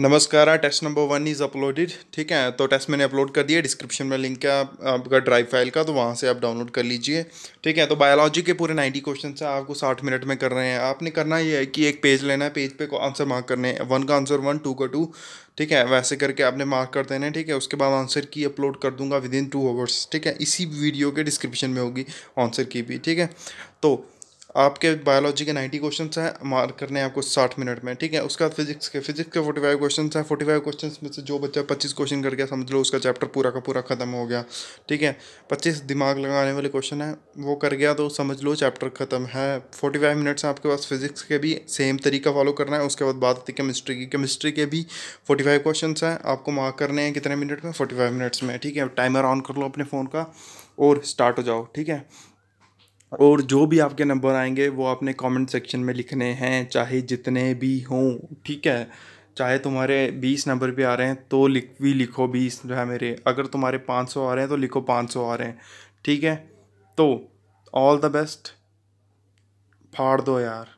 नमस्कार test number one is uploaded ठीक है तो टेस्ट मैंने अपलोड कर दिया डिस्क्रिप्शन में लिंक है आप, आपका ड्राइव फाइल का तो वहाँ से आप डाउनलोड कर लीजिए ठीक है तो बायोलॉजी के पूरे नाइन्टी क्वेश्चन है आपको साठ मिनट में कर रहे हैं आपने करना ये है कि एक पेज लेना है पेज पे आंसर मार्क करने हैं वन का आंसर वन टू का टू ठीक है वैसे करके आपने मार्क कर देना है ठीक है उसके बाद आंसर की अपलोड कर दूंगा विद इन टू आवर्स ठीक है इसी वीडियो के डिस्क्रिप्शन में होगी आंसर की भी ठीक है तो आपके बायोलॉजी के नाइन्टी क्वेश्चन हैं मार्क करने हैं आपको साठ मिनट में ठीक है उसके बाद फिजिक्स के फिजिक्स के फोर्टी फाइव क्वेश्चन हैं फोर्टी फाइव क्वेश्चन में से जो बच्चा पच्चीस क्वेश्चन गया समझ लो उसका चैप्टर पूरा का पूरा खत्म हो गया ठीक है पच्चीस दिमाग लगाने वाले क्वेश्चन है वो कर गया तो समझ लो चैप्टर खत्म है फोर्टी फाइव मिनट्स आपके पास फिजिक्स के भी सेम तरीका फॉलो करना है उसके बाद बात आती है केमिस्ट्री की केमिस्ट्री के भी फोर्टी फाइव क्वेश्चन हैं आपको मार्क करने हैं कितने मिनट में फोर्टी फाइव मिनट्स में ठीक है टाइमर ऑन कर लो अपने फ़ोन का और स्टार्ट हो जाओ ठीक है और जो भी आपके नंबर आएंगे वो आपने कमेंट सेक्शन में लिखने हैं चाहे जितने भी हों ठीक है चाहे तुम्हारे बीस नंबर भी आ रहे हैं तो लिख भी लिखो बीस जो है मेरे अगर तुम्हारे पाँच सौ आ रहे हैं तो लिखो पाँच सौ आ रहे हैं ठीक है तो ऑल द बेस्ट फाड़ दो यार